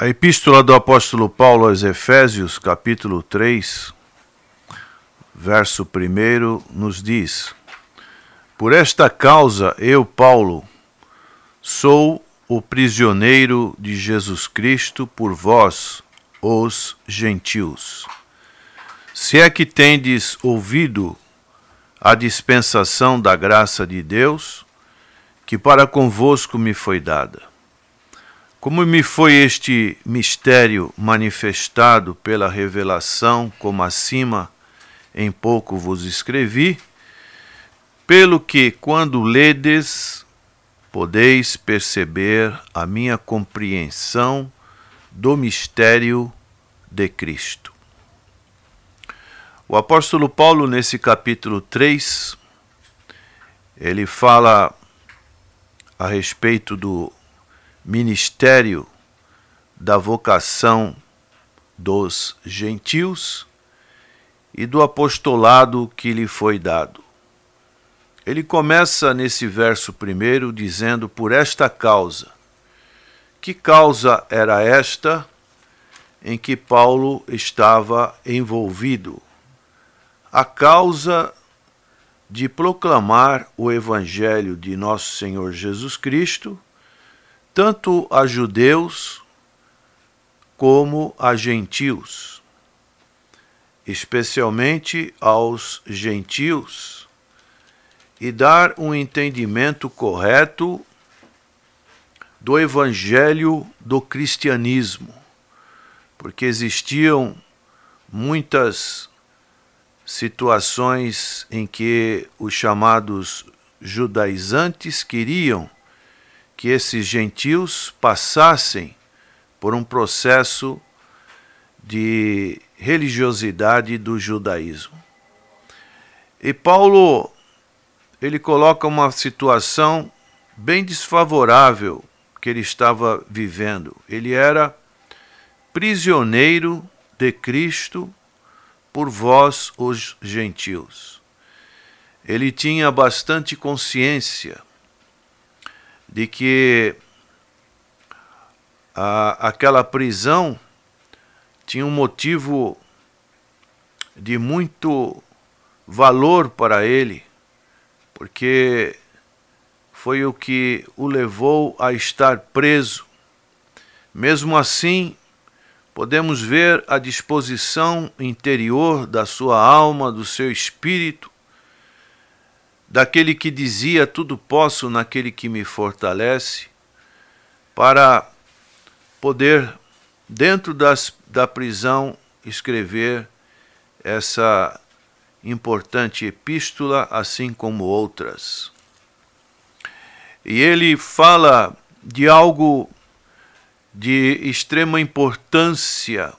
A epístola do apóstolo Paulo aos Efésios, capítulo 3, verso 1, nos diz: Por esta causa eu, Paulo, sou o prisioneiro de Jesus Cristo por vós, os gentios. Se é que tendes ouvido a dispensação da graça de Deus, que para convosco me foi dada como me foi este mistério manifestado pela revelação, como acima em pouco vos escrevi, pelo que, quando ledes, podeis perceber a minha compreensão do mistério de Cristo. O apóstolo Paulo, nesse capítulo 3, ele fala a respeito do ministério da vocação dos gentios e do apostolado que lhe foi dado. Ele começa nesse verso primeiro dizendo: Por esta causa. Que causa era esta em que Paulo estava envolvido? A causa de proclamar o Evangelho de Nosso Senhor Jesus Cristo tanto a judeus como a gentios, especialmente aos gentios, e dar um entendimento correto do evangelho do cristianismo, porque existiam muitas situações em que os chamados judaizantes queriam que esses gentios passassem por um processo de religiosidade do judaísmo. E Paulo ele coloca uma situação bem desfavorável que ele estava vivendo. Ele era prisioneiro de Cristo por vós, os gentios. Ele tinha bastante consciência de que a, aquela prisão tinha um motivo de muito valor para ele, porque foi o que o levou a estar preso. Mesmo assim, podemos ver a disposição interior da sua alma, do seu espírito, daquele que dizia tudo posso naquele que me fortalece, para poder, dentro das, da prisão, escrever essa importante epístola, assim como outras. E ele fala de algo de extrema importância,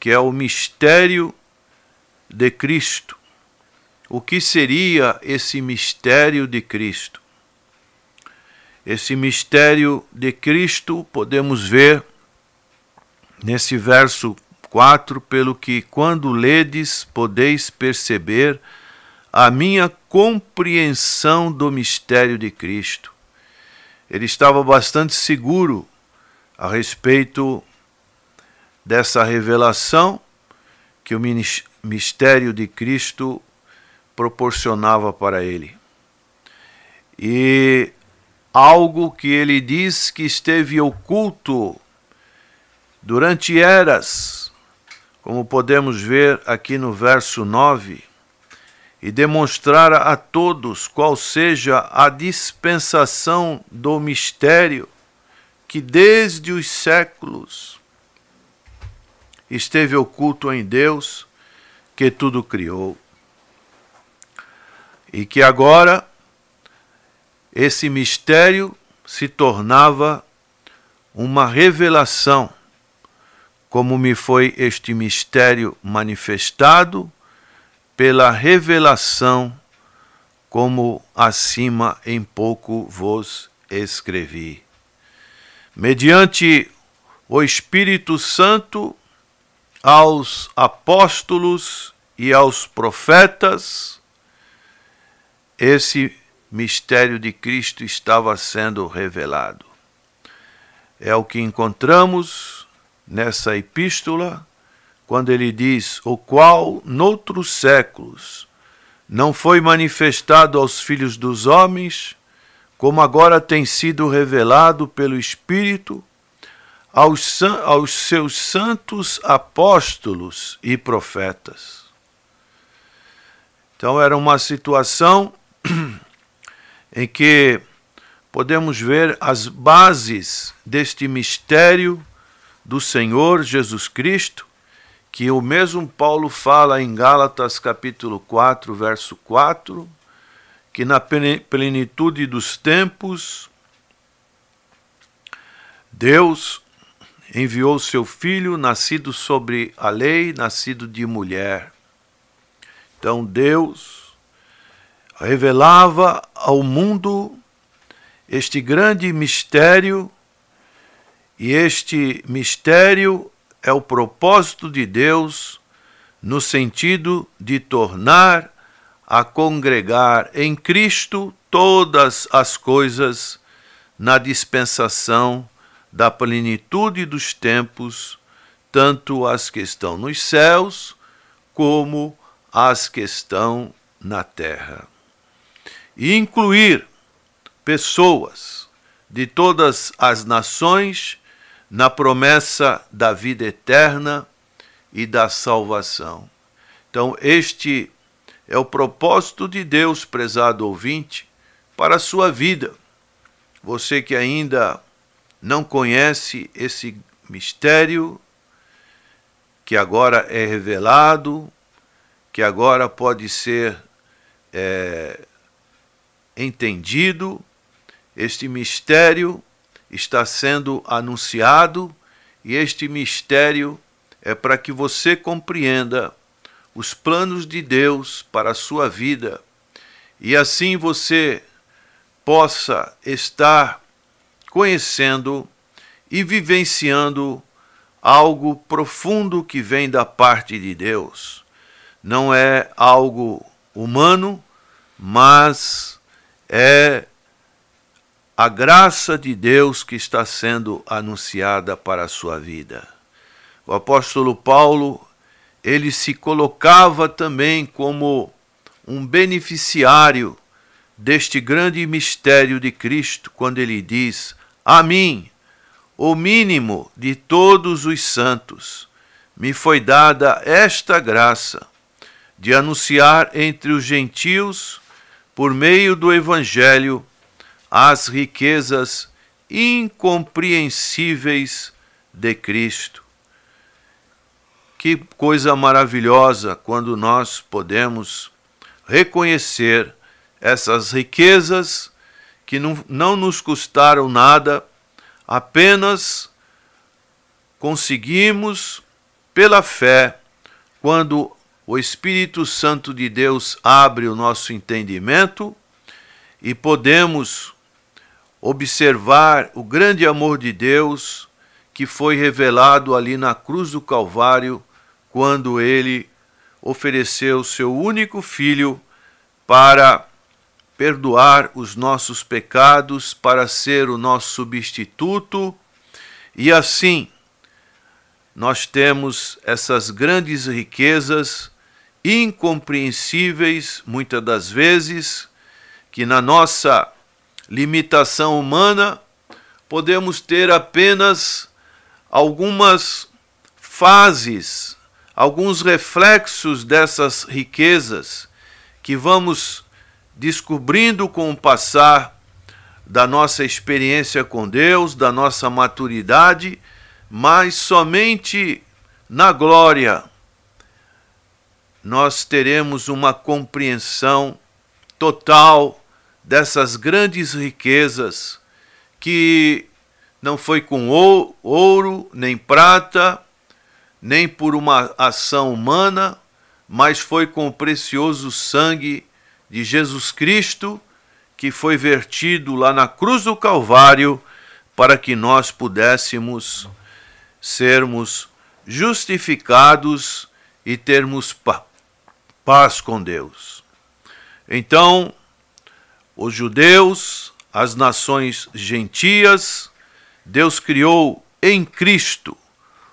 que é o mistério de Cristo o que seria esse mistério de Cristo. Esse mistério de Cristo podemos ver nesse verso 4, pelo que quando ledes podeis perceber a minha compreensão do mistério de Cristo. Ele estava bastante seguro a respeito dessa revelação que o mistério de Cristo proporcionava para ele. E algo que ele diz que esteve oculto durante eras, como podemos ver aqui no verso 9, e demonstrar a todos qual seja a dispensação do mistério que desde os séculos esteve oculto em Deus que tudo criou e que agora esse mistério se tornava uma revelação, como me foi este mistério manifestado pela revelação, como acima em pouco vos escrevi. Mediante o Espírito Santo aos apóstolos e aos profetas, esse mistério de Cristo estava sendo revelado. É o que encontramos nessa epístola, quando ele diz: O qual, noutros séculos, não foi manifestado aos filhos dos homens, como agora tem sido revelado pelo Espírito aos, aos seus santos apóstolos e profetas. Então, era uma situação em que podemos ver as bases deste mistério do Senhor Jesus Cristo, que o mesmo Paulo fala em Gálatas capítulo 4, verso 4, que na plenitude dos tempos Deus enviou seu filho nascido sobre a lei, nascido de mulher. Então Deus revelava ao mundo este grande mistério, e este mistério é o propósito de Deus no sentido de tornar a congregar em Cristo todas as coisas na dispensação da plenitude dos tempos, tanto as que estão nos céus como as que estão na terra e incluir pessoas de todas as nações na promessa da vida eterna e da salvação. Então, este é o propósito de Deus, prezado ouvinte, para a sua vida. Você que ainda não conhece esse mistério, que agora é revelado, que agora pode ser é, entendido, este mistério está sendo anunciado e este mistério é para que você compreenda os planos de Deus para a sua vida e assim você possa estar conhecendo e vivenciando algo profundo que vem da parte de Deus. Não é algo humano, mas é a graça de Deus que está sendo anunciada para a sua vida. O apóstolo Paulo, ele se colocava também como um beneficiário deste grande mistério de Cristo quando ele diz: "A mim, o mínimo de todos os santos, me foi dada esta graça de anunciar entre os gentios por meio do Evangelho, as riquezas incompreensíveis de Cristo. Que coisa maravilhosa quando nós podemos reconhecer essas riquezas que não, não nos custaram nada, apenas conseguimos pela fé quando o Espírito Santo de Deus abre o nosso entendimento e podemos observar o grande amor de Deus que foi revelado ali na cruz do Calvário, quando ele ofereceu seu único filho para perdoar os nossos pecados, para ser o nosso substituto, e assim nós temos essas grandes riquezas incompreensíveis, muitas das vezes, que na nossa limitação humana podemos ter apenas algumas fases, alguns reflexos dessas riquezas que vamos descobrindo com o passar da nossa experiência com Deus, da nossa maturidade, mas somente na glória, nós teremos uma compreensão total dessas grandes riquezas que não foi com ouro, nem prata, nem por uma ação humana, mas foi com o precioso sangue de Jesus Cristo que foi vertido lá na cruz do Calvário para que nós pudéssemos sermos justificados e termos paz com Deus. Então, os judeus, as nações gentias, Deus criou em Cristo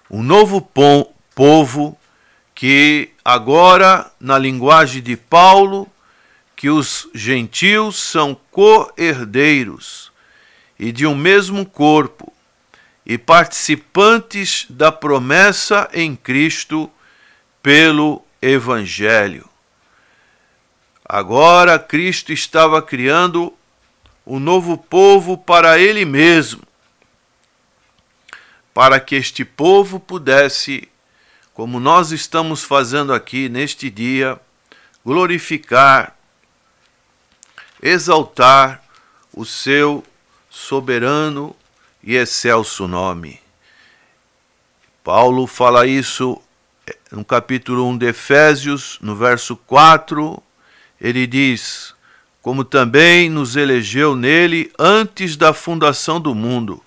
um novo povo que agora, na linguagem de Paulo, que os gentios são co-herdeiros e de um mesmo corpo e participantes da promessa em Cristo pelo evangelho. Agora Cristo estava criando um novo povo para ele mesmo, para que este povo pudesse, como nós estamos fazendo aqui neste dia, glorificar, exaltar o seu soberano e excelso nome. Paulo fala isso no capítulo 1 de Efésios, no verso 4, ele diz: Como também nos elegeu nele antes da fundação do mundo,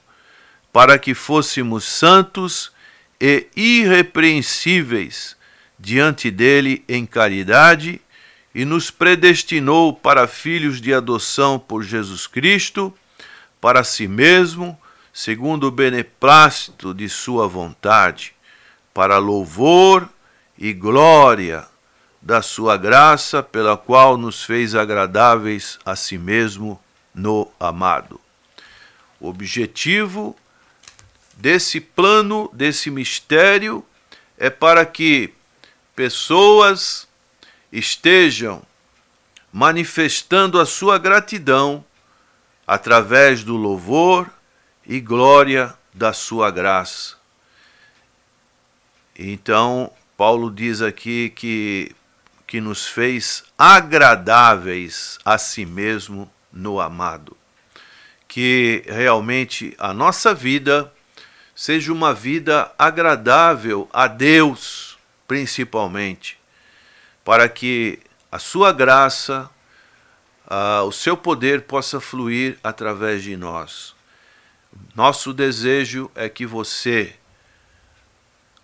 para que fôssemos santos e irrepreensíveis diante dele em caridade, e nos predestinou para filhos de adoção por Jesus Cristo, para si mesmo, segundo o beneplácito de sua vontade para louvor e glória da sua graça, pela qual nos fez agradáveis a si mesmo no amado. O objetivo desse plano, desse mistério, é para que pessoas estejam manifestando a sua gratidão através do louvor e glória da sua graça então, Paulo diz aqui que, que nos fez agradáveis a si mesmo no amado. Que realmente a nossa vida seja uma vida agradável a Deus, principalmente, para que a sua graça, uh, o seu poder possa fluir através de nós. Nosso desejo é que você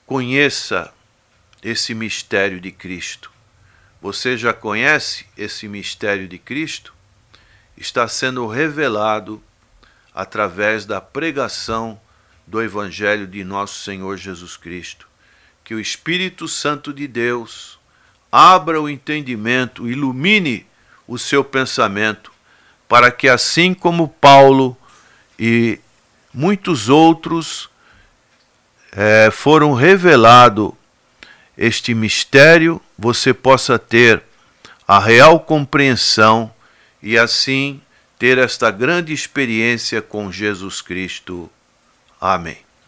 Conheça esse mistério de Cristo. Você já conhece esse mistério de Cristo? Está sendo revelado através da pregação do Evangelho de nosso Senhor Jesus Cristo. Que o Espírito Santo de Deus abra o entendimento, ilumine o seu pensamento, para que assim como Paulo e muitos outros é, foram revelado este mistério, você possa ter a real compreensão e assim ter esta grande experiência com Jesus Cristo. Amém.